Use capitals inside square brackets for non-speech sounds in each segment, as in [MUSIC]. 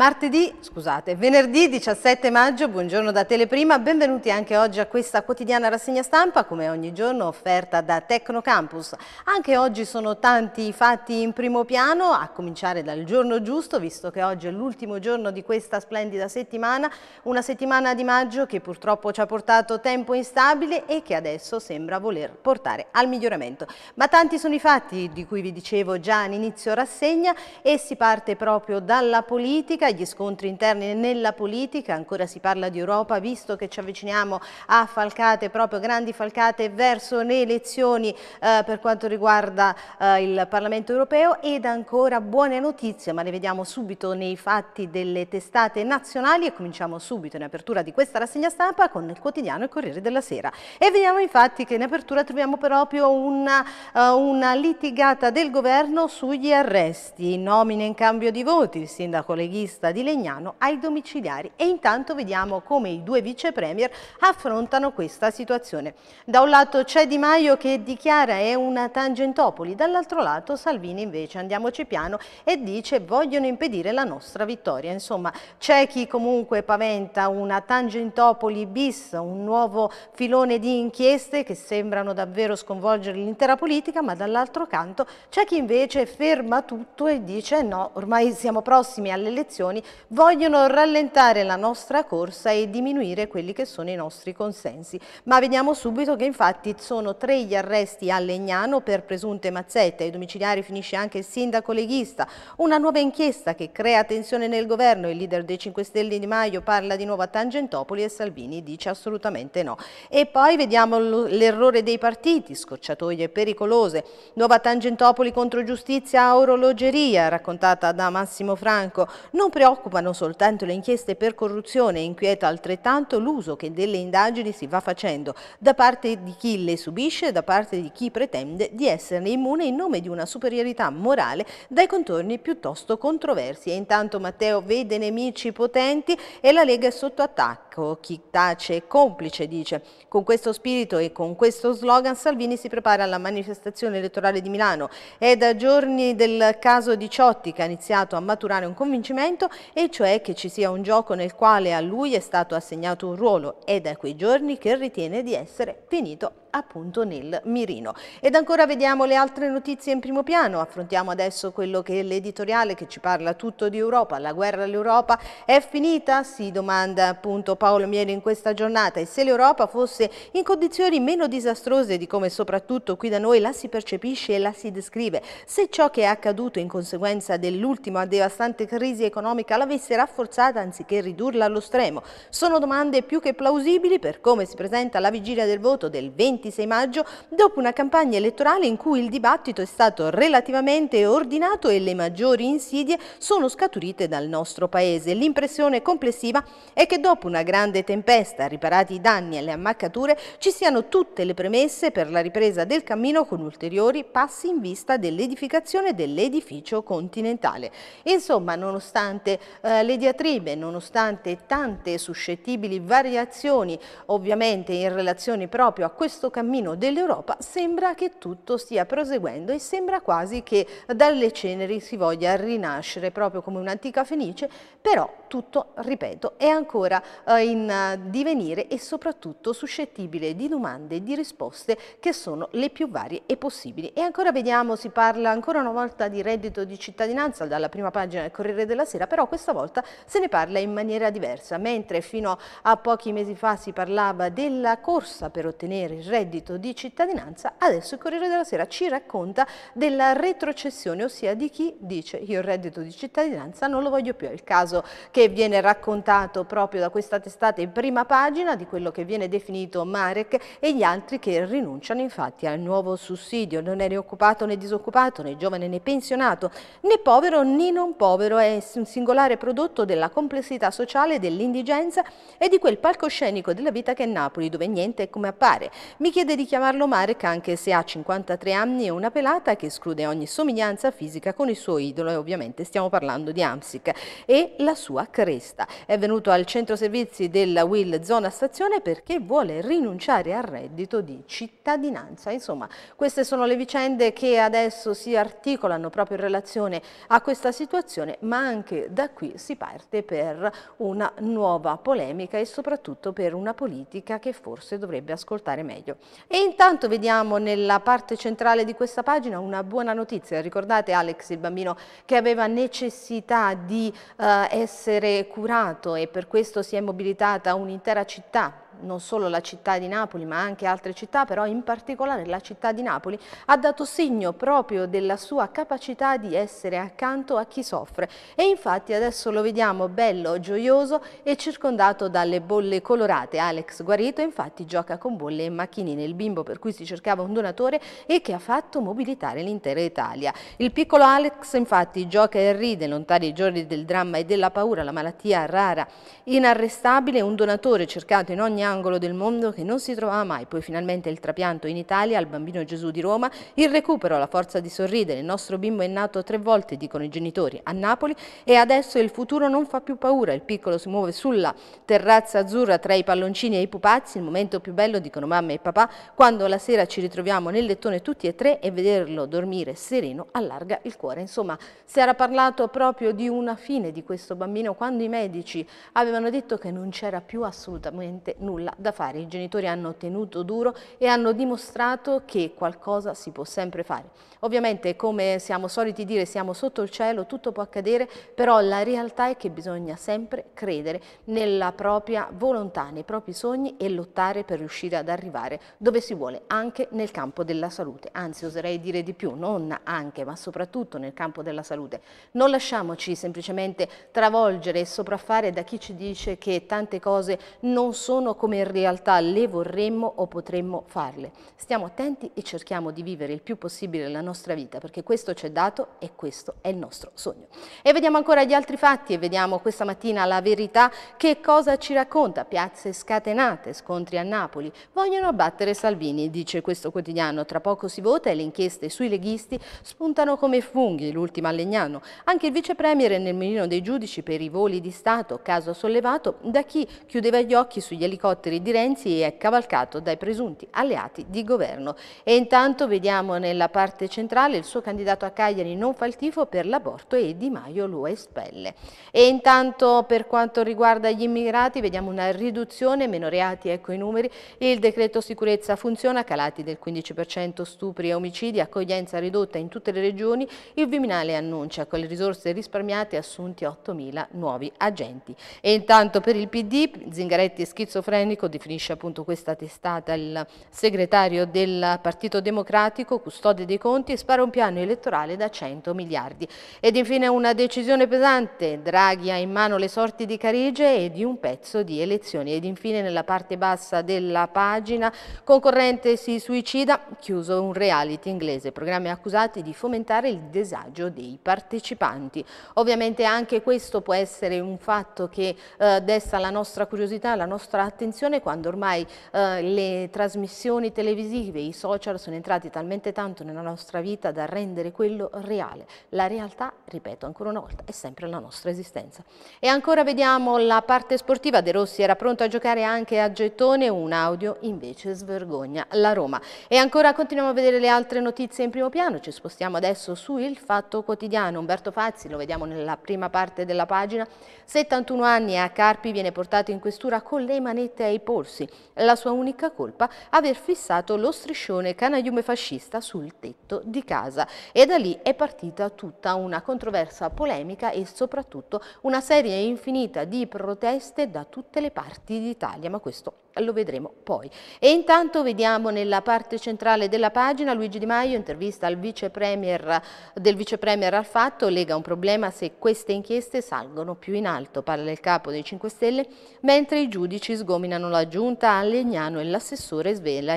Martedì, scusate, venerdì 17 maggio, buongiorno da Teleprima, benvenuti anche oggi a questa quotidiana rassegna stampa, come ogni giorno offerta da Tecnocampus. Anche oggi sono tanti i fatti in primo piano, a cominciare dal giorno giusto, visto che oggi è l'ultimo giorno di questa splendida settimana, una settimana di maggio che purtroppo ci ha portato tempo instabile e che adesso sembra voler portare al miglioramento. Ma tanti sono i fatti di cui vi dicevo già all'inizio rassegna e si parte proprio dalla politica e gli scontri interni nella politica, ancora si parla di Europa visto che ci avviciniamo a falcate, proprio grandi falcate verso le elezioni eh, per quanto riguarda eh, il Parlamento europeo ed ancora buone notizie ma le vediamo subito nei fatti delle testate nazionali e cominciamo subito in apertura di questa rassegna stampa con il quotidiano il Corriere della Sera e vediamo infatti che in apertura troviamo proprio una, uh, una litigata del governo sugli arresti, nomine in cambio di voti, il sindaco leghista giurista di Legnano ai domiciliari e intanto vediamo come i due vice premier affrontano questa situazione. Da un lato c'è Di Maio che dichiara è una tangentopoli, dall'altro lato Salvini invece andiamoci piano e dice vogliono impedire la nostra vittoria. Insomma c'è chi comunque paventa una tangentopoli bis, un nuovo filone di inchieste che sembrano davvero sconvolgere l'intera politica ma dall'altro canto c'è chi invece ferma tutto e dice no ormai siamo prossimi alle elezioni associazioni vogliono rallentare la nostra corsa e diminuire quelli che sono i nostri consensi. Ma vediamo subito che infatti sono tre gli arresti a Legnano per presunte mazzette, ai domiciliari finisce anche il sindaco leghista, una nuova inchiesta che crea tensione nel governo, il leader dei 5 Stelle Di Maio parla di nuova Tangentopoli e Salvini dice assolutamente no. E poi vediamo l'errore dei partiti, scocciatoie pericolose, nuova Tangentopoli contro giustizia a orologeria, raccontata da Massimo Franco, non preoccupano soltanto le inchieste per corruzione inquieta altrettanto l'uso che delle indagini si va facendo da parte di chi le subisce e da parte di chi pretende di esserne immune in nome di una superiorità morale dai contorni piuttosto controversi. E intanto Matteo vede nemici potenti e la Lega è sotto attacco. Chi tace è complice, dice. Con questo spirito e con questo slogan Salvini si prepara alla manifestazione elettorale di Milano. È da giorni del caso di Ciotti che ha iniziato a maturare un convincimento e cioè che ci sia un gioco nel quale a lui è stato assegnato un ruolo ed è quei giorni che ritiene di essere finito appunto nel mirino. Ed ancora vediamo le altre notizie in primo piano, affrontiamo adesso quello che è l'editoriale che ci parla tutto di Europa, la guerra all'Europa è finita? Si domanda appunto Paolo Mieli in questa giornata e se l'Europa fosse in condizioni meno disastrose di come soprattutto qui da noi la si percepisce e la si descrive, se ciò che è accaduto in conseguenza dell'ultima devastante crisi economica economica l'avesse rafforzata anziché ridurla allo stremo. Sono domande più che plausibili per come si presenta la vigilia del voto del 26 maggio dopo una campagna elettorale in cui il dibattito è stato relativamente ordinato e le maggiori insidie sono scaturite dal nostro Paese. L'impressione complessiva è che dopo una grande tempesta, riparati i danni e le ammaccature, ci siano tutte le premesse per la ripresa del cammino con ulteriori passi in vista dell'edificazione dell'edificio continentale. Insomma, nonostante nonostante eh, le diatribe, nonostante tante suscettibili variazioni, ovviamente in relazione proprio a questo cammino dell'Europa, sembra che tutto stia proseguendo e sembra quasi che dalle ceneri si voglia rinascere proprio come un'antica fenice, però tutto, ripeto, è ancora eh, in divenire e soprattutto suscettibile di domande e di risposte che sono le più varie e possibili. E ancora vediamo, si parla ancora una volta di reddito di cittadinanza dalla prima pagina del Corriere della Sera, però questa volta se ne parla in maniera diversa. Mentre fino a pochi mesi fa si parlava della corsa per ottenere il reddito di cittadinanza, adesso il Corriere della Sera ci racconta della retrocessione, ossia di chi dice io il reddito di cittadinanza non lo voglio più. È il caso che viene raccontato proprio da questa testata in prima pagina di quello che viene definito Marek e gli altri che rinunciano infatti al nuovo sussidio. Non è né occupato né disoccupato, né giovane né pensionato, né povero né non povero, è un singolare prodotto della complessità sociale dell'indigenza e di quel palcoscenico della vita che è Napoli, dove niente è come appare. Mi chiede di chiamarlo Marek anche se ha 53 anni e una pelata che esclude ogni somiglianza fisica con il suo idolo e ovviamente stiamo parlando di Amsic e la sua cresta. È venuto al centro servizi della Will Zona Stazione perché vuole rinunciare al reddito di cittadinanza. Insomma, queste sono le vicende che adesso si articolano proprio in relazione a questa situazione, ma anche da qui si parte per una nuova polemica e soprattutto per una politica che forse dovrebbe ascoltare meglio. E intanto vediamo nella parte centrale di questa pagina una buona notizia. Ricordate Alex, il bambino che aveva necessità di eh, essere curato e per questo si è mobilitata un'intera città non solo la città di Napoli ma anche altre città, però in particolare la città di Napoli, ha dato segno proprio della sua capacità di essere accanto a chi soffre e infatti adesso lo vediamo bello, gioioso e circondato dalle bolle colorate. Alex Guarito infatti gioca con bolle e macchinine, il bimbo per cui si cercava un donatore e che ha fatto mobilitare l'intera Italia. Il piccolo Alex infatti gioca e ride lontani i giorni del dramma e della paura, la malattia rara, inarrestabile, un donatore cercato in ogni angolo del mondo che non si trovava mai, poi finalmente il trapianto in Italia al bambino Gesù di Roma, il recupero, la forza di sorridere, il nostro bimbo è nato tre volte, dicono i genitori, a Napoli e adesso il futuro non fa più paura, il piccolo si muove sulla terrazza azzurra tra i palloncini e i pupazzi, il momento più bello, dicono mamma e papà, quando la sera ci ritroviamo nel lettone tutti e tre e vederlo dormire sereno allarga il cuore. Insomma, si era parlato proprio di una fine di questo bambino quando i medici avevano detto che non c'era più assolutamente nulla nulla da fare. I genitori hanno tenuto duro e hanno dimostrato che qualcosa si può sempre fare. Ovviamente, come siamo soliti dire, siamo sotto il cielo, tutto può accadere, però la realtà è che bisogna sempre credere nella propria volontà, nei propri sogni e lottare per riuscire ad arrivare dove si vuole, anche nel campo della salute. Anzi, oserei dire di più, non anche, ma soprattutto nel campo della salute. Non lasciamoci semplicemente travolgere e sopraffare da chi ci dice che tante cose non sono come in realtà le vorremmo o potremmo farle. Stiamo attenti e cerchiamo di vivere il più possibile la nostra vita perché questo ci è dato e questo è il nostro sogno. E vediamo ancora gli altri fatti e vediamo questa mattina la verità che cosa ci racconta. Piazze scatenate, scontri a Napoli, vogliono abbattere Salvini, dice questo quotidiano. Tra poco si vota e le inchieste sui leghisti spuntano come funghi, l'ultima a Legnano. Anche il vicepremier è nel mirino dei giudici per i voli di Stato, caso sollevato da chi chiudeva gli occhi sugli elicotteri elicotteri di Renzi è cavalcato dai presunti alleati di governo. E intanto vediamo nella parte centrale il suo candidato a Cagliari non fa il tifo per l'aborto e Di Maio lo espelle. E intanto per quanto riguarda gli immigrati vediamo una riduzione, meno reati, ecco i numeri, il decreto sicurezza funziona, calati del 15% stupri e omicidi, accoglienza ridotta in tutte le regioni, il Viminale annuncia con le risorse risparmiate assunti 8.000 nuovi agenti. E intanto per il PD Zingaretti e schizofrenico schizofrenico, definisce appunto questa testata il segretario del Partito Democratico, custode dei conti, e spara un piano elettorale da 100 miliardi. Ed infine una decisione pesante, Draghi ha in mano le sorti di Carige e di un pezzo di elezioni. Ed infine nella parte bassa della pagina, concorrente si suicida, chiuso un reality inglese, programmi accusati di fomentare il disagio dei partecipanti. Ovviamente anche questo può essere un fatto che eh, desta la nostra curiosità, la nostra attenzione attenzione quando ormai eh, le trasmissioni televisive, i social sono entrati talmente tanto nella nostra vita da rendere quello reale. La realtà, ripeto ancora una volta, è sempre la nostra esistenza. E ancora vediamo la parte sportiva, De Rossi era pronto a giocare anche a gettone, un audio invece svergogna la Roma. E ancora continuiamo a vedere le altre notizie in primo piano, ci spostiamo adesso su Il Fatto Quotidiano, Umberto Fazzi, lo vediamo nella prima parte della pagina, 71 anni a Carpi viene portato in questura con le manette costretti a imporsi. La sua unica colpa aver fissato lo striscione canaiume fascista sul tetto di casa. E da lì è partita tutta una controversa polemica e soprattutto una serie infinita di proteste da tutte le parti d'Italia, ma questo lo vedremo poi. E intanto vediamo nella parte centrale della pagina Luigi Di Maio intervista al vice premier, del vicepremier al fatto, lega un problema se queste inchieste salgono più in alto, parla il capo dei 5 Stelle, mentre i giudici sgominano nominano la giunta, a Legnano e l'assessore svela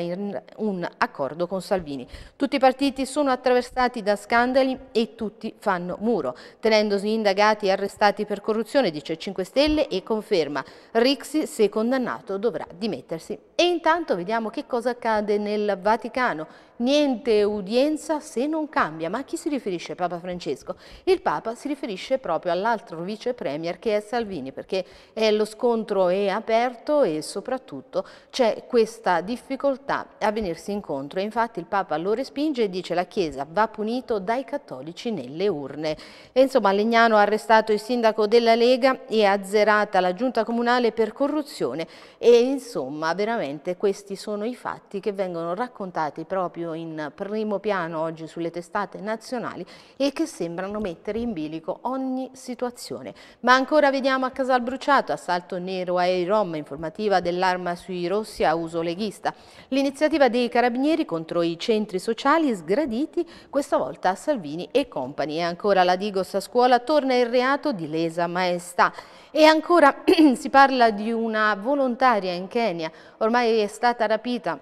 un accordo con Salvini. Tutti i partiti sono attraversati da scandali e tutti fanno muro, tenendosi indagati e arrestati per corruzione, dice 5 Stelle e conferma Rixi se condannato dovrà dimettersi. E intanto vediamo che cosa accade nel Vaticano niente udienza se non cambia. Ma a chi si riferisce Papa Francesco? Il Papa si riferisce proprio all'altro vice premier che è Salvini, perché lo scontro è aperto e soprattutto c'è questa difficoltà a venirsi incontro. infatti il Papa lo respinge e dice la Chiesa va punito dai cattolici nelle urne. E insomma Legnano ha arrestato il sindaco della Lega e azzerata la giunta comunale per corruzione e insomma veramente questi sono i fatti che vengono raccontati proprio proprio in primo piano oggi sulle testate nazionali e che sembrano mettere in bilico ogni situazione. Ma ancora vediamo a Casalbruciato, assalto nero ai Rom, informativa dell'arma sui rossi a uso leghista. L'iniziativa dei carabinieri contro i centri sociali sgraditi, questa volta a Salvini e compagni. E ancora la Digos a scuola torna il reato di lesa maestà. E ancora [CLEARS THROAT] si parla di una volontaria in Kenya, ormai è stata rapita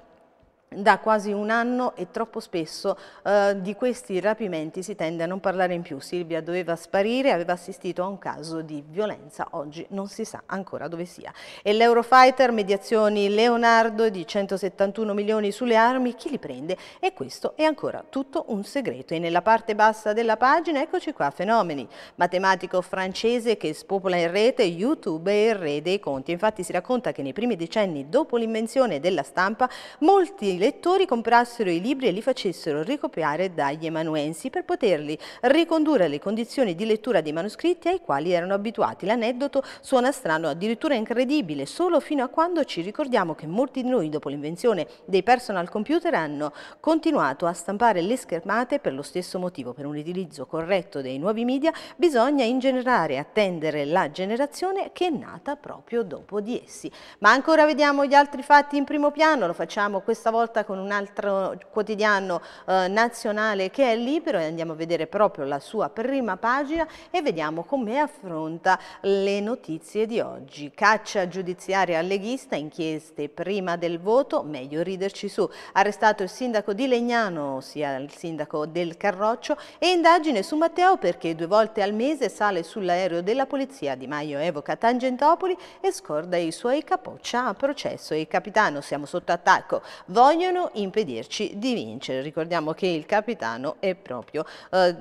da quasi un anno e troppo spesso eh, di questi rapimenti si tende a non parlare in più. Silvia doveva sparire, aveva assistito a un caso di violenza, oggi non si sa ancora dove sia. E l'Eurofighter, mediazioni Leonardo di 171 milioni sulle armi, chi li prende? E questo è ancora tutto un segreto. E nella parte bassa della pagina eccoci qua, fenomeni. Matematico francese che spopola in rete, YouTube e il re dei conti. Infatti si racconta che nei primi decenni dopo l'invenzione della stampa, molti lettori comprassero i libri e li facessero ricopiare dagli emanuensi per poterli ricondurre alle condizioni di lettura dei manoscritti ai quali erano abituati. L'aneddoto suona strano, addirittura incredibile, solo fino a quando ci ricordiamo che molti di noi dopo l'invenzione dei personal computer hanno continuato a stampare le schermate per lo stesso motivo. Per un utilizzo corretto dei nuovi media bisogna in generale attendere la generazione che è nata proprio dopo di essi. Ma ancora vediamo gli altri fatti in primo piano, lo facciamo questa volta rapporta con un altro quotidiano eh, nazionale che è libero e andiamo a vedere proprio la sua prima pagina e vediamo come affronta le notizie di oggi. Caccia giudiziaria leghista, inchieste prima del voto, meglio riderci su. Arrestato il sindaco di Legnano, ossia il sindaco del Carroccio, e indagine su Matteo perché due volte al mese sale sull'aereo della polizia. Di Maio evoca Tangentopoli e scorda i suoi capoccia a processo. E capitano, siamo sotto attacco. Voglio vogliono impedirci di vincere. Ricordiamo che il capitano è proprio eh,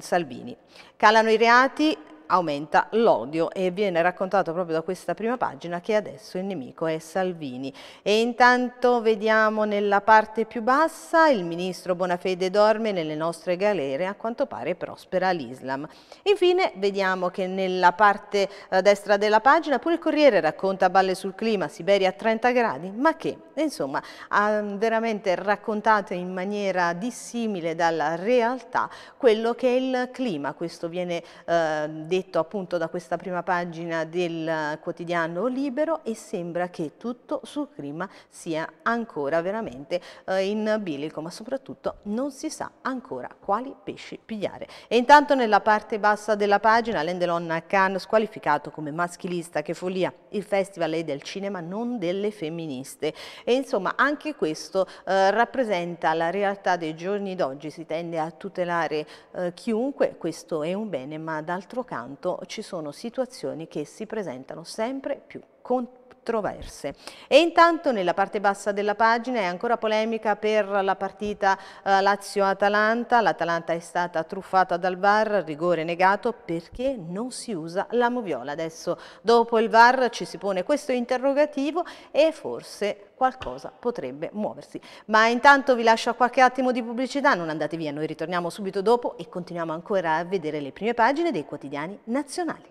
Salvini. Calano i reati, aumenta l'odio e viene raccontato proprio da questa prima pagina che adesso il nemico è Salvini. E intanto vediamo nella parte più bassa il ministro Bonafede dorme nelle nostre galere, a quanto pare prospera l'Islam. Infine vediamo che nella parte eh, destra della pagina pure il Corriere racconta balle sul clima, Siberia a 30 gradi, ma che Insomma, ha veramente raccontato in maniera dissimile dalla realtà quello che è il clima, questo viene eh, detto appunto da questa prima pagina del quotidiano Libero e sembra che tutto sul clima sia ancora veramente eh, in bilico, ma soprattutto non si sa ancora quali pesci pigliare. E intanto nella parte bassa della pagina l'Endelon a Cannes squalificato come maschilista, che follia, il festival è del cinema non delle femministe e insomma anche questo eh, rappresenta la realtà dei giorni d'oggi, si tende a tutelare eh, chiunque, questo è un bene, ma d'altro canto ci sono situazioni che si presentano sempre più con controverse. E intanto nella parte bassa della pagina è ancora polemica per la partita eh, Lazio-Atalanta. L'Atalanta è stata truffata dal VAR, rigore negato perché non si usa la moviola. Adesso dopo il VAR ci si pone questo interrogativo e forse qualcosa potrebbe muoversi. Ma intanto vi lascio qualche attimo di pubblicità, non andate via, noi ritorniamo subito dopo e continuiamo ancora a vedere le prime pagine dei quotidiani nazionali.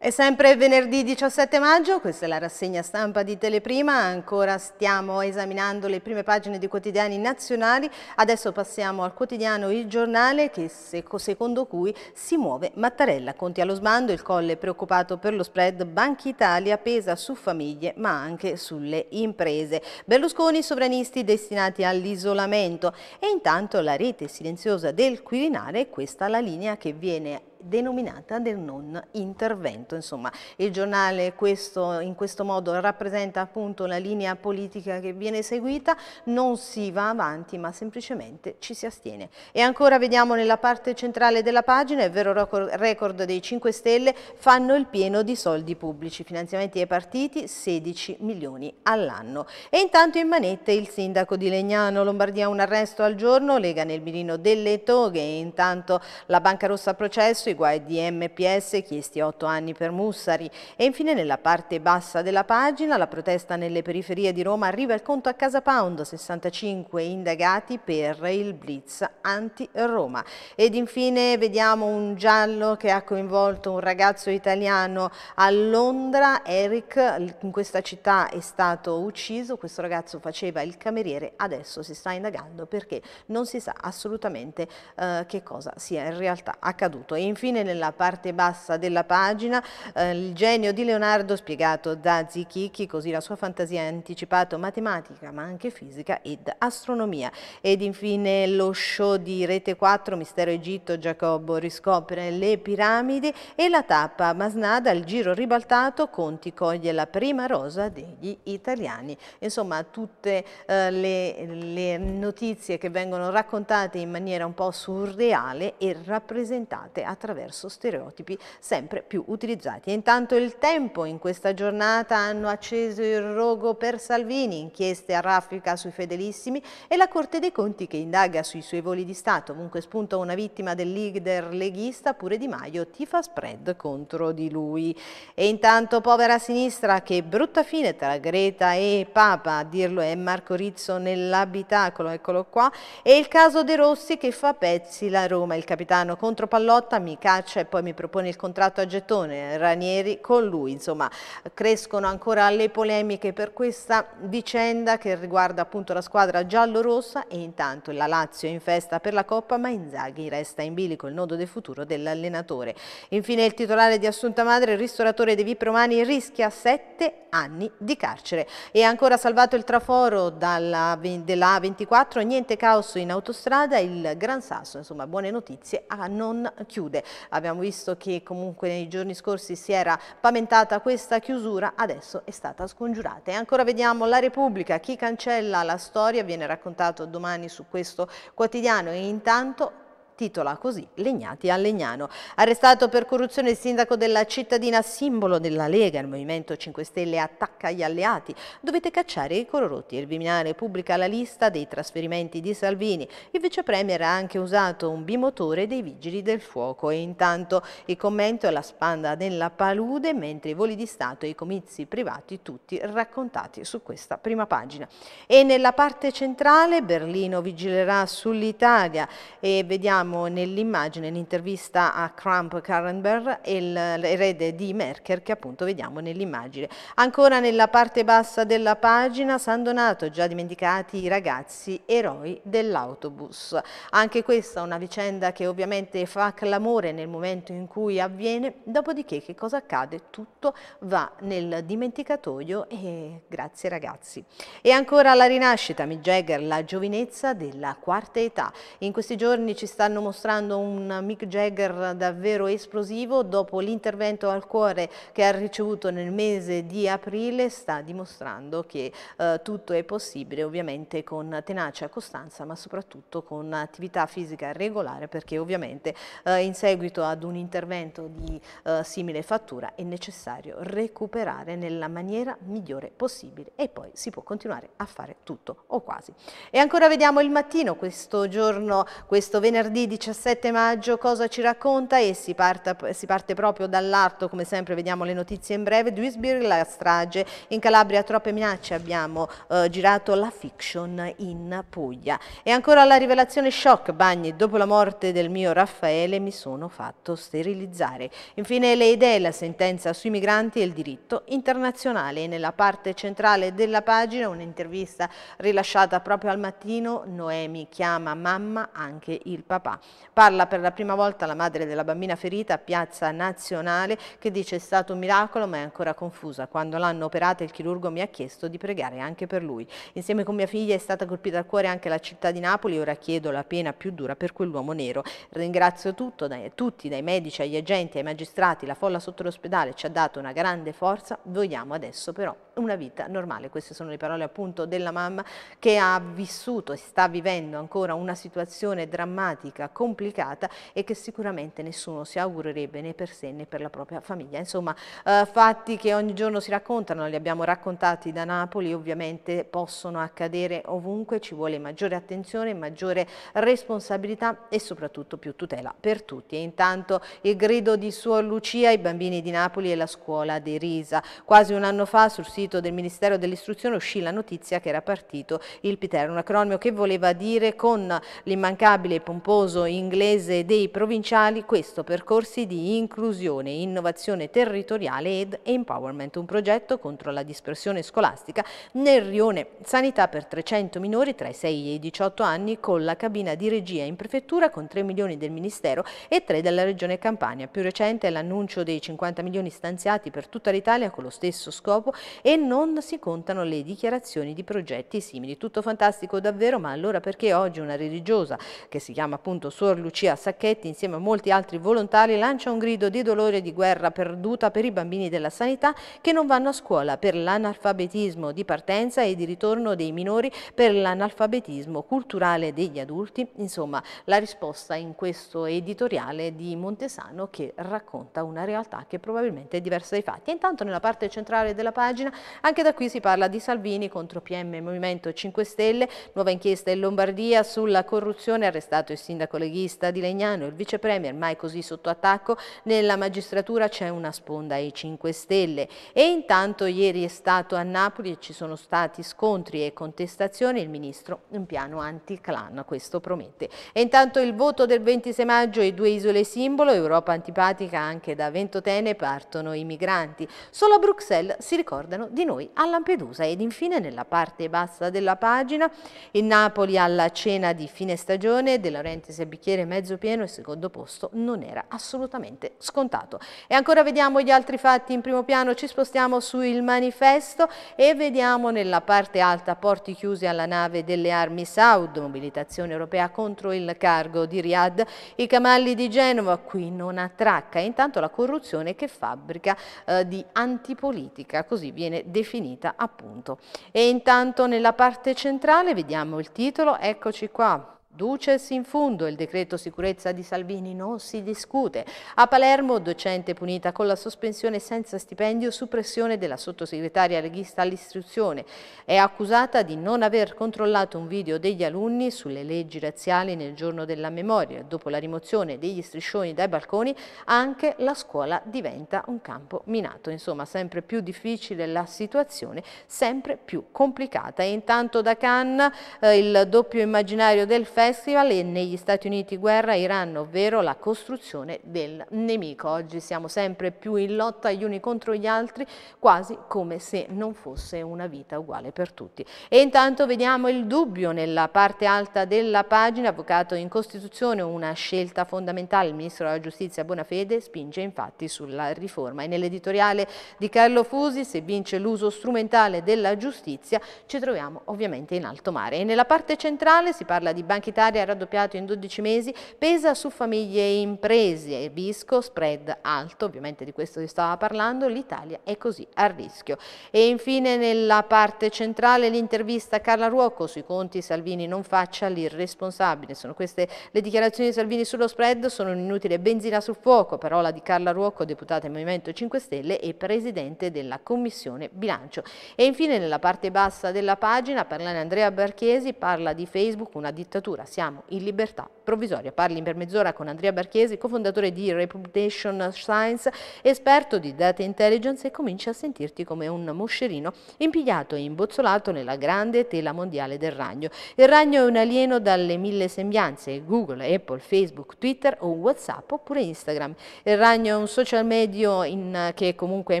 È sempre venerdì 17 maggio, questa è la rassegna stampa di Teleprima, ancora stiamo esaminando le prime pagine di quotidiani nazionali, adesso passiamo al quotidiano Il Giornale che secondo cui si muove Mattarella, conti allo sbando, il colle preoccupato per lo spread Banca Italia pesa su famiglie ma anche sulle imprese. Berlusconi sovranisti destinati all'isolamento e intanto la rete silenziosa del Quirinale, questa è la linea che viene denominata del non intervento. Insomma, il giornale questo, in questo modo rappresenta appunto la linea politica che viene seguita, non si va avanti ma semplicemente ci si astiene. E ancora vediamo nella parte centrale della pagina, è vero record dei 5 Stelle, fanno il pieno di soldi pubblici, finanziamenti ai partiti 16 milioni all'anno. E intanto in manette il sindaco di Legnano, Lombardia un arresto al giorno, Lega nel mirino delle toghe, intanto la Banca Rossa processo, i guai ecco, di MPS chiesti otto anni per Mussari e infine nella parte bassa della pagina la protesta nelle periferie di Roma arriva il conto a Casa Pound 65 indagati per il blitz anti-Roma ed infine vediamo un giallo che ha coinvolto un ragazzo italiano a Londra Eric in questa città è stato ucciso questo ragazzo faceva il cameriere adesso si sta indagando perché non si sa assolutamente eh, che cosa sia in realtà accaduto. e Infine, Infine nella parte bassa della pagina eh, il genio di Leonardo spiegato da Zichichi, così la sua fantasia ha anticipato matematica ma anche fisica ed astronomia. Ed infine lo show di Rete 4 Mistero Egitto Giacobbo riscopre le piramidi e la tappa Masnada il giro ribaltato Conti coglie la prima rosa degli italiani. Insomma tutte eh, le, le notizie che vengono raccontate in maniera un po' surreale e rappresentate attraverso attraverso stereotipi sempre più utilizzati. E intanto il tempo in questa giornata hanno acceso il rogo per Salvini, inchieste a raffica sui fedelissimi e la Corte dei Conti che indaga sui suoi voli di Stato, ovunque spunta una vittima del leader leghista, pure Di Maio tifa spread contro di lui. E intanto povera sinistra che brutta fine tra Greta e Papa, a dirlo è Marco Rizzo nell'abitacolo, eccolo qua, e il caso De Rossi che fa pezzi la Roma, il capitano contro Pallotta, mi caccia e poi mi propone il contratto a gettone, Ranieri con lui, insomma crescono ancora le polemiche per questa vicenda che riguarda appunto la squadra giallorossa e intanto la Lazio è in festa per la Coppa ma Inzaghi resta in bilico il nodo del futuro dell'allenatore. Infine il titolare di Assunta Madre, il ristoratore De Vipromani rischia 7 anni di carcere e ancora salvato il traforo dalla, della 24, niente caos in autostrada, il Gran Sasso, insomma buone notizie, a ah, non chiude abbiamo visto che comunque nei giorni scorsi si era paventata questa chiusura, adesso è stata scongiurata. E ancora vediamo la Repubblica, chi cancella la storia, viene raccontato domani su questo quotidiano e intanto titola così Legnati a Legnano. Arrestato per corruzione il sindaco della cittadina, simbolo della Lega, il Movimento 5 Stelle attacca gli alleati. Dovete cacciare i corrotti. Il Viminale pubblica la lista dei trasferimenti di Salvini. Il vicepremier ha anche usato un bimotore dei vigili del fuoco. E intanto il commento è la spanda nella palude, mentre i voli di Stato e i comizi privati tutti raccontati su questa prima pagina. E nella parte centrale Berlino vigilerà sull'Italia e vediamo vediamo nell'immagine l'intervista a Crump Karrenberg, l'erede di Merkel che appunto vediamo nell'immagine. Ancora nella parte bassa della pagina San Donato, già dimenticati i ragazzi eroi dell'autobus. Anche questa è una vicenda che ovviamente fa clamore nel momento in cui avviene, dopodiché che cosa accade? Tutto va nel dimenticatoio e grazie ragazzi. E ancora la rinascita, Mick Jagger, la giovinezza della quarta età. In questi giorni ci stanno stanno mostrando un Mick Jagger davvero esplosivo dopo l'intervento al cuore che ha ricevuto nel mese di aprile sta dimostrando che eh, tutto è possibile ovviamente con tenacia, costanza ma soprattutto con attività fisica regolare perché ovviamente eh, in seguito ad un intervento di eh, simile fattura è necessario recuperare nella maniera migliore possibile e poi si può continuare a fare tutto o quasi. E ancora vediamo il mattino questo giorno, questo venerdì 17 maggio cosa ci racconta e si, parta, si parte proprio dall'alto, come sempre vediamo le notizie in breve, Duisburg la strage, in Calabria troppe minacce, abbiamo eh, girato la fiction in Puglia. E ancora la rivelazione shock, Bagni, dopo la morte del mio Raffaele mi sono fatto sterilizzare. Infine le idee, la sentenza sui migranti e il diritto internazionale. E nella parte centrale della pagina un'intervista rilasciata proprio al mattino, Noemi chiama mamma anche il papà papà. Parla per la prima volta la madre della bambina ferita a Piazza Nazionale che dice è stato un miracolo ma è ancora confusa. Quando l'hanno operata il chirurgo mi ha chiesto di pregare anche per lui. Insieme con mia figlia è stata colpita al cuore anche la città di Napoli, ora chiedo la pena più dura per quell'uomo nero. Ringrazio tutto, dai, tutti, dai medici agli agenti, ai magistrati, la folla sotto l'ospedale ci ha dato una grande forza, vogliamo adesso però una vita normale. Queste sono le parole appunto della mamma che ha vissuto e sta vivendo ancora una situazione drammatica, complicata e che sicuramente nessuno si augurerebbe né per sé né per la propria famiglia. Insomma, eh, fatti che ogni giorno si raccontano, li abbiamo raccontati da Napoli, ovviamente possono accadere ovunque, ci vuole maggiore attenzione, maggiore responsabilità e soprattutto più tutela per tutti. E intanto il grido di Suor Lucia, i bambini di Napoli e la scuola di Risa. Quasi un anno fa sul sito nell'ambito del Ministero dell'Istruzione uscì la notizia che era partito il Piterno, un acronimo che voleva dire con l'immancabile e pomposo inglese dei provinciali questo percorsi di inclusione, innovazione territoriale ed empowerment, un progetto contro la dispersione scolastica nel rione sanità per 300 minori tra i 6 e i 18 anni con la cabina di regia in prefettura con 3 milioni del Ministero e 3 della Regione Campania. Più recente è l'annuncio dei 50 milioni stanziati per tutta l'Italia con lo stesso scopo e non si contano le dichiarazioni di progetti simili. Tutto fantastico davvero, ma allora perché oggi una religiosa che si chiama appunto Suor Lucia Sacchetti insieme a molti altri volontari lancia un grido di dolore e di guerra perduta per i bambini della sanità che non vanno a scuola per l'analfabetismo di partenza e di ritorno dei minori per l'analfabetismo culturale degli adulti. Insomma, la risposta in questo editoriale di Montesano che racconta una realtà che probabilmente è diversa dai fatti. E intanto nella parte centrale della pagina anche da qui si parla di Salvini contro PM Movimento 5 Stelle, nuova inchiesta in Lombardia sulla corruzione, arrestato il sindaco leghista di Legnano, il vicepremier mai così sotto attacco, nella magistratura c'è una sponda ai 5 Stelle. E intanto ieri è stato a Napoli e ci sono stati scontri e contestazioni, il ministro un piano anticlan, questo promette. E intanto il voto del 26 maggio e due isole simbolo, Europa antipatica anche da Ventotene partono i migranti. Solo a Bruxelles si ricordano di noi a Lampedusa ed infine nella parte bassa della pagina in Napoli alla cena di fine stagione De Laurentiis bicchiere mezzo pieno il secondo posto non era assolutamente scontato e ancora vediamo gli altri fatti in primo piano ci spostiamo sul manifesto e vediamo nella parte alta porti chiusi alla nave delle armi Saud mobilitazione europea contro il cargo di Riyadh i camalli di Genova qui non attracca intanto la corruzione che fabbrica eh, di antipolitica così viene viene definita appunto. E intanto nella parte centrale vediamo il titolo, eccoci qua, Duces in fundo, il decreto sicurezza di Salvini non si discute. A Palermo, docente punita con la sospensione senza stipendio su pressione della sottosegretaria leghista all'istruzione. È accusata di non aver controllato un video degli alunni sulle leggi razziali nel giorno della memoria. Dopo la rimozione degli striscioni dai balconi, anche la scuola diventa un campo minato. Insomma, sempre più difficile la situazione, sempre più complicata. E intanto da Cannes eh, il doppio immaginario del festival Festival e negli Stati Uniti guerra Iran, ovvero la costruzione del nemico. Oggi siamo sempre più in lotta gli uni contro gli altri, quasi come se non fosse una vita uguale per tutti. E intanto vediamo il dubbio nella parte alta della pagina, avvocato in Costituzione, una scelta fondamentale. Il Ministro della Giustizia Bonafede spinge infatti sulla riforma. E nell'editoriale di Carlo Fusi, se vince l'uso strumentale della giustizia, ci troviamo ovviamente in alto mare. E nella parte centrale si parla di banchi Italia ha raddoppiato in 12 mesi pesa su famiglie e imprese, visco, spread alto, ovviamente di questo si stava parlando, l'Italia è così a rischio. E infine nella parte centrale l'intervista Carla Ruocco sui conti Salvini non faccia l'irresponsabile, sono queste le dichiarazioni di Salvini sullo spread, sono un'inutile benzina sul fuoco, parola di Carla Ruocco, deputata del Movimento 5 Stelle e presidente della Commissione Bilancio. E infine nella parte bassa della pagina, parlane Andrea Barchesi, parla di Facebook, una dittatura siamo in libertà provvisoria. Parli per mezz'ora con Andrea Barchesi, cofondatore di Reputation Science, esperto di data intelligence e comincia a sentirti come un moscerino impigliato e imbozzolato nella grande tela mondiale del ragno. Il ragno è un alieno dalle mille sembianze, Google, Apple, Facebook, Twitter o Whatsapp oppure Instagram. Il ragno è un social medio in, che comunque è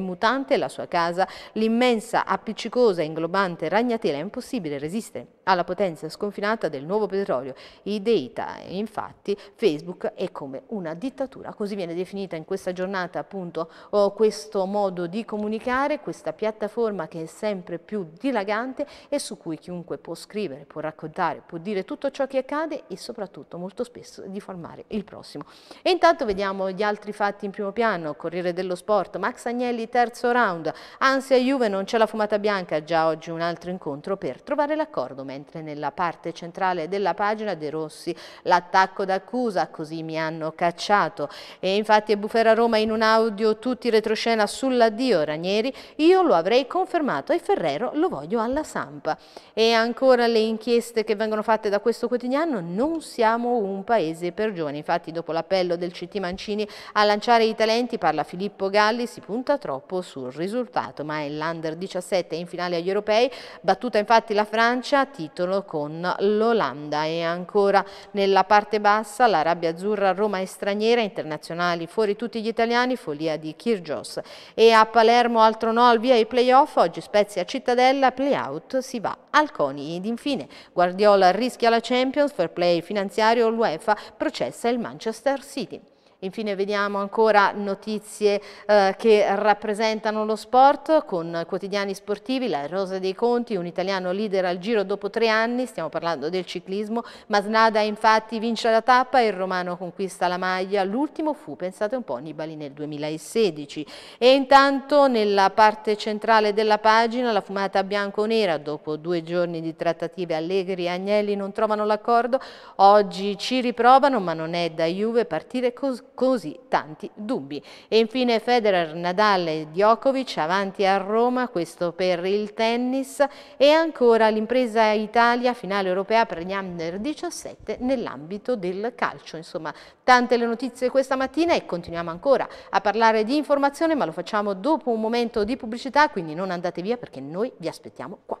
mutante, la sua casa, l'immensa, appiccicosa, inglobante ragnatela è impossibile resistere alla potenza sconfinata del nuovo petrolio, i data, infatti Facebook è come una dittatura, così viene definita in questa giornata appunto oh, questo modo di comunicare, questa piattaforma che è sempre più dilagante e su cui chiunque può scrivere, può raccontare, può dire tutto ciò che accade e soprattutto molto spesso di formare il prossimo. E intanto vediamo gli altri fatti in primo piano, Corriere dello Sport, Max Agnelli terzo round, ansia Juve non c'è la fumata bianca, già oggi un altro incontro per trovare l'accordo, mentre nella parte centrale della pagina De Rossi la attacco d'accusa, così mi hanno cacciato. E infatti a Bufera Roma in un audio tutti retroscena sull'addio Ranieri, io lo avrei confermato e Ferrero lo voglio alla Sampa. E ancora le inchieste che vengono fatte da questo quotidiano, non siamo un paese per giovani. Infatti dopo l'appello del CT Mancini a lanciare i talenti parla Filippo Galli, si punta troppo sul risultato, ma è l'Under 17 in finale agli europei, battuta infatti la Francia, titolo con l'Olanda e ancora nella parte parte bassa, la rabbia azzurra Roma e straniera, internazionali fuori tutti gli italiani, follia di Kirgios. E a Palermo altro no al via ai playoff, oggi Spezia Cittadella, playout si va al CONI. Ed infine Guardiola rischia la Champions, fair play finanziario, l'UEFA processa il Manchester City. Infine vediamo ancora notizie eh, che rappresentano lo sport con quotidiani sportivi, la Rosa dei Conti, un italiano leader al giro dopo tre anni, stiamo parlando del ciclismo, Masnada infatti vince la tappa e il romano conquista la maglia, l'ultimo fu, pensate un po', Nibali nel 2016. E intanto nella parte centrale della pagina la fumata bianco-nera, dopo due giorni di trattative Allegri e Agnelli non trovano l'accordo, oggi ci riprovano ma non è da Juve partire così così tanti dubbi. E infine Federer, Nadal e Djokovic avanti a Roma, questo per il tennis e ancora l'impresa Italia finale europea per gli under 17 nell'ambito del calcio. Insomma, tante le notizie questa mattina e continuiamo ancora a parlare di informazione, ma lo facciamo dopo un momento di pubblicità, quindi non andate via perché noi vi aspettiamo qua.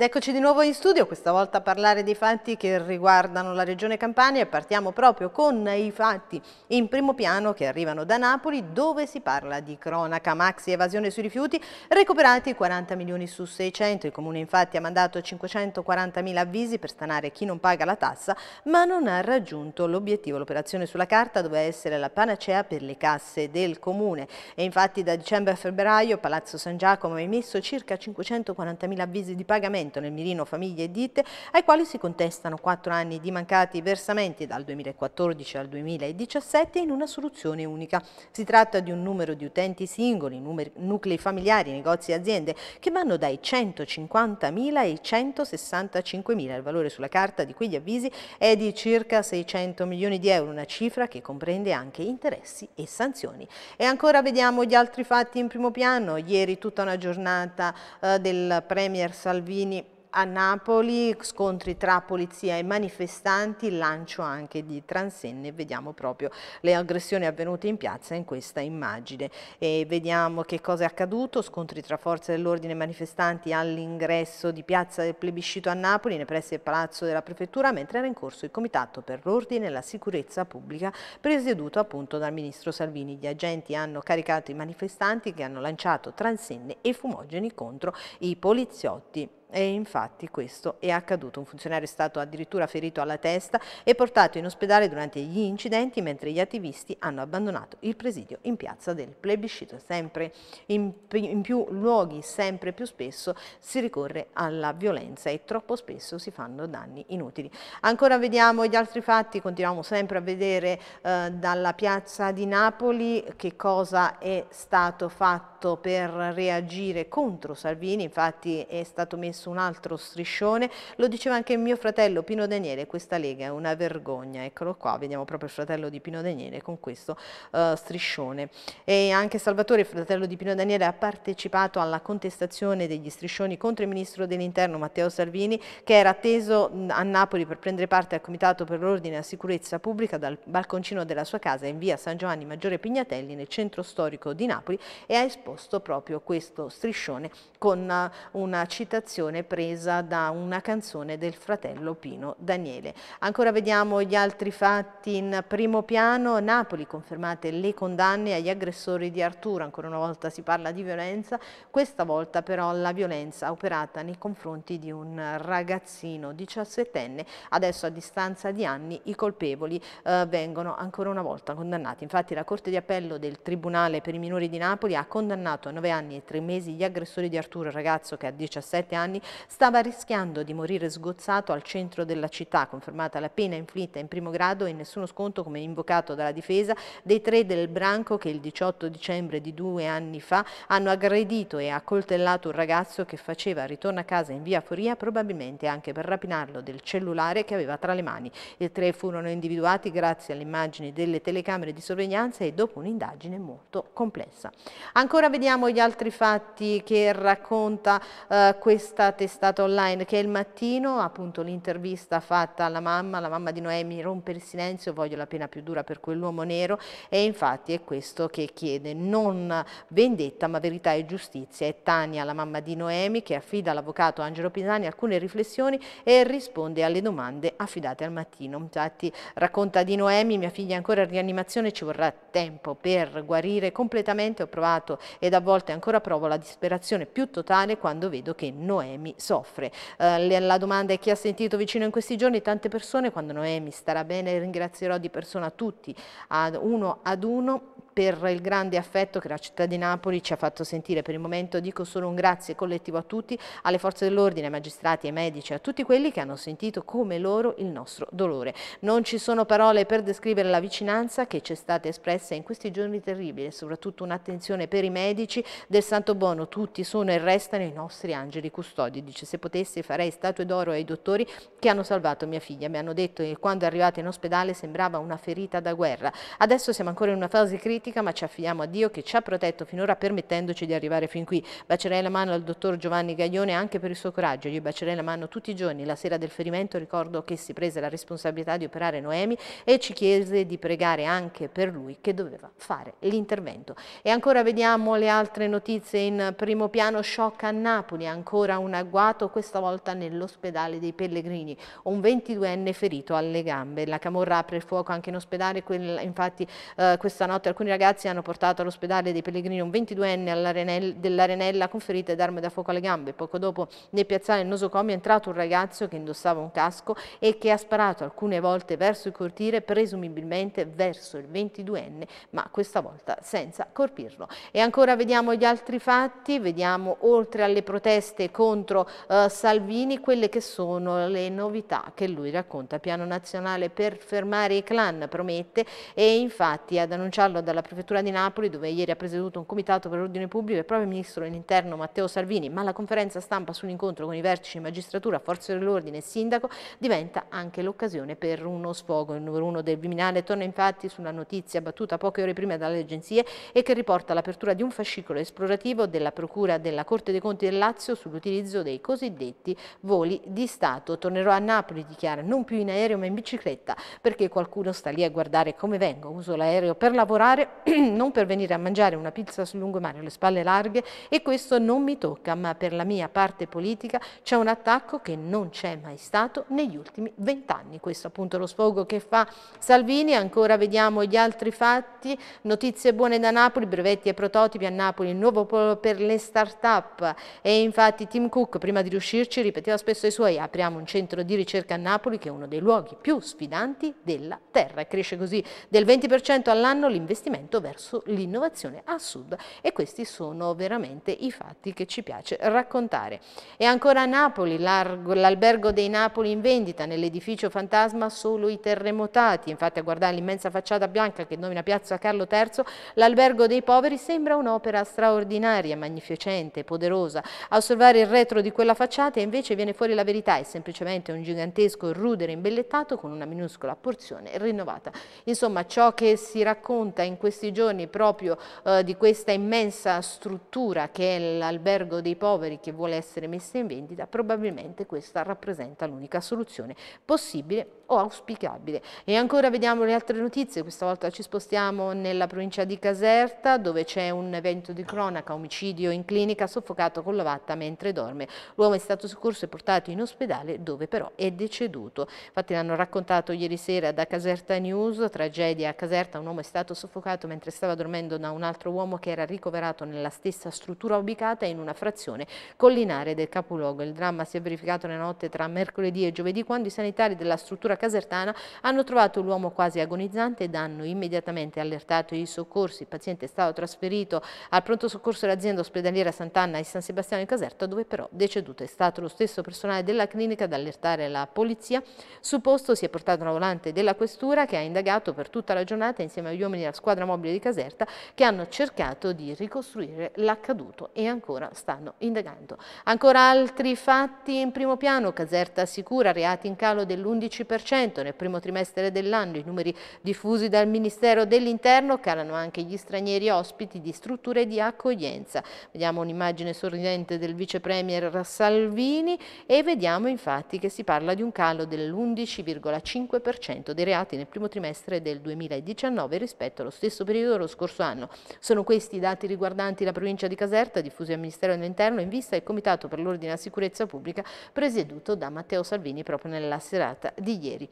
Ed eccoci di nuovo in studio, questa volta a parlare dei fatti che riguardano la regione Campania e partiamo proprio con i fatti in primo piano che arrivano da Napoli dove si parla di cronaca, maxi evasione sui rifiuti, recuperati 40 milioni su 600, il comune infatti ha mandato 540 mila avvisi per stanare chi non paga la tassa ma non ha raggiunto l'obiettivo, l'operazione sulla carta doveva essere la panacea per le casse del comune e infatti da dicembre a febbraio Palazzo San Giacomo ha emesso circa 540 mila avvisi di pagamento Benevento nel mirino famiglie e ditte ai quali si contestano 4 anni di mancati versamenti dal 2014 al 2017 in una soluzione unica. Si tratta di un numero di utenti singoli, numeri, nuclei familiari, negozi e aziende che vanno dai 150.000 ai 165.000. Il valore sulla carta di quegli avvisi è di circa 600 milioni di euro, una cifra che comprende anche interessi e sanzioni. E ancora vediamo gli altri fatti in primo piano. Ieri tutta una giornata eh, del Premier Salvini a Napoli, scontri tra polizia e manifestanti, lancio anche di transenne, vediamo proprio le aggressioni avvenute in piazza in questa immagine. E vediamo che cosa è accaduto, scontri tra forze dell'ordine e manifestanti all'ingresso di piazza del plebiscito a Napoli, nei pressi del palazzo della prefettura, mentre era in corso il comitato per l'ordine e la sicurezza pubblica, presieduto appunto dal ministro Salvini. Gli agenti hanno caricato i manifestanti che hanno lanciato transenne e fumogeni contro i poliziotti. E infatti questo è accaduto. Un funzionario è stato addirittura ferito alla testa e portato in ospedale durante gli incidenti mentre gli attivisti hanno abbandonato il presidio in piazza del plebiscito. Sempre in, in più luoghi, sempre più spesso si ricorre alla violenza e troppo spesso si fanno danni inutili. Ancora vediamo gli altri fatti, continuiamo sempre a vedere eh, dalla piazza di Napoli che cosa è stato fatto per reagire contro Salvini, infatti è stato messo messo un altro striscione, lo diceva anche mio fratello Pino Daniele, questa Lega è una vergogna, eccolo qua, vediamo proprio il fratello di Pino Daniele con questo uh, striscione. E anche Salvatore, fratello di Pino Daniele, ha partecipato alla contestazione degli striscioni contro il ministro dell'interno Matteo Salvini, che era atteso a Napoli per prendere parte al Comitato per l'Ordine e la Sicurezza Pubblica dal balconcino della sua casa in via San Giovanni Maggiore Pignatelli nel centro storico di Napoli e ha esposto proprio questo striscione con eh, una citazione versione presa da una canzone del fratello Pino Daniele. Ancora vediamo gli altri fatti in primo piano. Napoli confermate le condanne agli aggressori di Arturo. Ancora una volta si parla di violenza, questa volta però la violenza operata nei confronti di un ragazzino 17enne. Adesso a distanza di anni i colpevoli eh, vengono ancora una volta condannati. Infatti la Corte di Appello del Tribunale per i minori di Napoli ha condannato a 9 anni e 3 mesi gli aggressori di Arturo, ragazzo che ha 17 anni anni, stava rischiando di morire sgozzato al centro della città, confermata la pena inflitta in primo grado e nessuno sconto, come invocato dalla difesa, dei tre del branco che il 18 dicembre di due anni fa hanno aggredito e accoltellato un ragazzo che faceva ritorno a casa in via Foria, probabilmente anche per rapinarlo del cellulare che aveva tra le mani. I tre furono individuati grazie alle immagini delle telecamere di sorveglianza e dopo un'indagine molto complessa. Ancora vediamo gli altri fatti che racconta eh, questa testata online che è il mattino, appunto l'intervista fatta alla mamma, la mamma di Noemi rompe il silenzio, voglio la pena più dura per quell'uomo nero e infatti è questo che chiede non vendetta ma verità e giustizia. È Tania, la mamma di Noemi, che affida all'avvocato Angelo Pisani alcune riflessioni e risponde alle domande affidate al mattino. Infatti racconta di Noemi, mia figlia è ancora in rianimazione, ci vorrà tempo per guarire completamente, ho provato ed a volte ancora provo la disperazione più totale quando vedo che Noemi Noemi soffre. Eh, la domanda è chi ha sentito vicino in questi giorni tante persone, quando Noemi starà bene ringrazierò di persona tutti, ad uno ad uno per il grande affetto che la città di Napoli ci ha fatto sentire. Per il momento dico solo un grazie collettivo a tutti, alle forze dell'ordine, ai magistrati, ai medici, a tutti quelli che hanno sentito come loro il nostro dolore. Non ci sono parole per descrivere la vicinanza che ci è stata espressa in questi giorni terribili soprattutto un'attenzione per i medici del Santo Bono. Tutti sono e restano i nostri angeli custodi. Dice se potessi farei statue d'oro ai dottori che hanno salvato mia figlia. Mi hanno detto che quando è arrivata in ospedale sembrava una ferita da guerra. Adesso siamo ancora in una fase critica matematica, ma ci affidiamo a Dio che ci ha protetto finora permettendoci di arrivare fin qui. Bacerei la mano al dottor Giovanni Gaglione anche per il suo coraggio, gli bacerei la mano tutti i giorni. La sera del ferimento ricordo che si prese la responsabilità di operare Noemi e ci chiese di pregare anche per lui che doveva fare l'intervento. E ancora vediamo le altre notizie in primo piano, shock a Napoli, ancora un agguato, questa volta nell'ospedale dei Pellegrini, un 22enne ferito alle gambe. La Camorra apre il fuoco anche in ospedale, quella, infatti eh, questa notte alcuni ragazzi ragazzi hanno portato all'ospedale dei Pellegrini un 22enne dell'Arenella con ferite d'arme da fuoco alle gambe. Poco dopo nel piazzale del nosocomio è entrato un ragazzo che indossava un casco e che ha sparato alcune volte verso il cortile, presumibilmente verso il 22enne, ma questa volta senza colpirlo. E ancora vediamo gli altri fatti, vediamo oltre alle proteste contro eh, Salvini quelle che sono le novità che lui racconta. Piano nazionale per fermare i clan promette e infatti ad annunciarlo dalla alla Prefettura di Napoli, dove ieri ha presieduto un comitato per l'ordine pubblico e proprio il Ministro dell'Interno Matteo Salvini, ma la conferenza stampa sull'incontro con i vertici di magistratura, forze dell'ordine e sindaco diventa anche l'occasione per uno sfogo. Il numero uno del Viminale torna infatti sulla notizia battuta poche ore prima dalle agenzie e che riporta l'apertura di un fascicolo esplorativo della Procura della Corte dei Conti del Lazio sull'utilizzo dei cosiddetti voli di Stato. Tornerò a Napoli, dichiara, non più in aereo ma in bicicletta, perché qualcuno sta lì a guardare come vengo, uso l'aereo per lavorare [CLEARS THROAT] non per venire a mangiare una pizza sul lungomare, ho le spalle larghe e questo non mi tocca, ma per la mia parte politica c'è un attacco che non c'è mai stato negli ultimi vent'anni. Questo appunto è lo sfogo che fa Salvini, ancora vediamo gli altri fatti, notizie buone da Napoli, brevetti e prototipi a Napoli, il nuovo polo per le start-up e infatti Tim Cook prima di riuscirci ripeteva spesso ai suoi apriamo un centro di ricerca a Napoli che è uno dei luoghi più sfidanti della terra e cresce così del 20% all'anno l'investimento orientamento verso l'innovazione a sud e questi sono veramente i fatti che ci piace raccontare. E ancora a Napoli, l'albergo dei Napoli in vendita, nell'edificio fantasma solo i terremotati, infatti a guardare l'immensa facciata bianca che domina piazza Carlo III, l'albergo dei poveri sembra un'opera straordinaria, magnificente, poderosa. A osservare il retro di quella facciata invece viene fuori la verità, è semplicemente un gigantesco rudere imbellettato con una minuscola porzione rinnovata. Insomma, ciò che si racconta in questo questi giorni proprio eh, di questa immensa struttura che è l'albergo dei poveri che vuole essere messa in vendita, probabilmente questa rappresenta l'unica soluzione possibile o auspicabile. E ancora vediamo le altre notizie, questa volta ci spostiamo nella provincia di Caserta dove c'è un evento di cronaca, omicidio in clinica soffocato con la vatta mentre dorme. L'uomo è stato soccorso e portato in ospedale dove però è deceduto. Infatti l'hanno raccontato ieri sera da Caserta News, tragedia a Caserta, un uomo è stato soffocato ubicato mentre stava dormendo da un altro uomo che era ricoverato nella stessa struttura ubicata in una frazione collinare del capoluogo. Il dramma si è verificato nella notte tra mercoledì e giovedì quando i sanitari della struttura casertana hanno trovato l'uomo quasi agonizzante ed hanno immediatamente allertato i soccorsi. Il paziente è stato trasferito al pronto soccorso dell'azienda ospedaliera Sant'Anna e San Sebastiano in Caserta dove però deceduto è stato lo stesso personale della clinica ad allertare la polizia. Sul posto si è portato una volante della questura che ha indagato per tutta la giornata insieme agli uomini della squadra mobile di Caserta che hanno cercato di ricostruire l'accaduto e ancora stanno indagando. Ancora altri fatti in primo piano, Caserta assicura reati in calo dell'11% nel primo trimestre dell'anno, i numeri diffusi dal Ministero dell'Interno calano anche gli stranieri ospiti di strutture di accoglienza. Vediamo un'immagine sorridente del vice premier Salvini e vediamo infatti che si parla di un calo dell'11,5% dei reati nel primo trimestre del 2019 rispetto allo stesso stesso periodo dello scorso anno. Sono questi i dati riguardanti la provincia di Caserta, diffusi al Ministero dell'Interno in vista del Comitato per l'Ordine e la Sicurezza Pubblica, presieduto da Matteo Salvini proprio nella serata di ieri.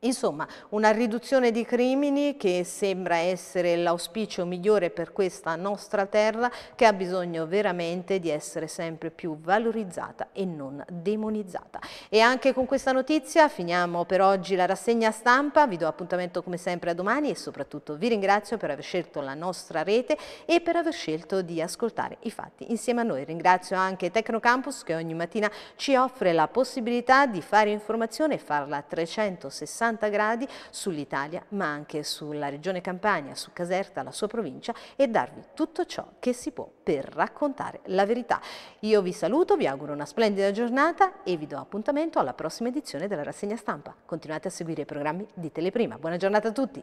Insomma, una riduzione di crimini che sembra essere l'auspicio migliore per questa nostra terra che ha bisogno veramente di essere sempre più valorizzata e non demonizzata. E anche con questa notizia finiamo per oggi la rassegna stampa, vi do appuntamento come sempre a domani e soprattutto vi ringrazio per aver scelto la nostra rete e per aver scelto di ascoltare i fatti insieme a noi. Ringrazio anche Tecnocampus che ogni mattina ci offre la possibilità di fare informazione e farla 360 360 gradi sull'Italia, ma anche sulla regione Campania, su Caserta, la sua provincia e darvi tutto ciò che si può per raccontare la verità. Io vi saluto, vi auguro una splendida giornata e vi do appuntamento alla prossima edizione della rassegna stampa. Continuate a seguire i programmi di Teleprima. Buona giornata a tutti!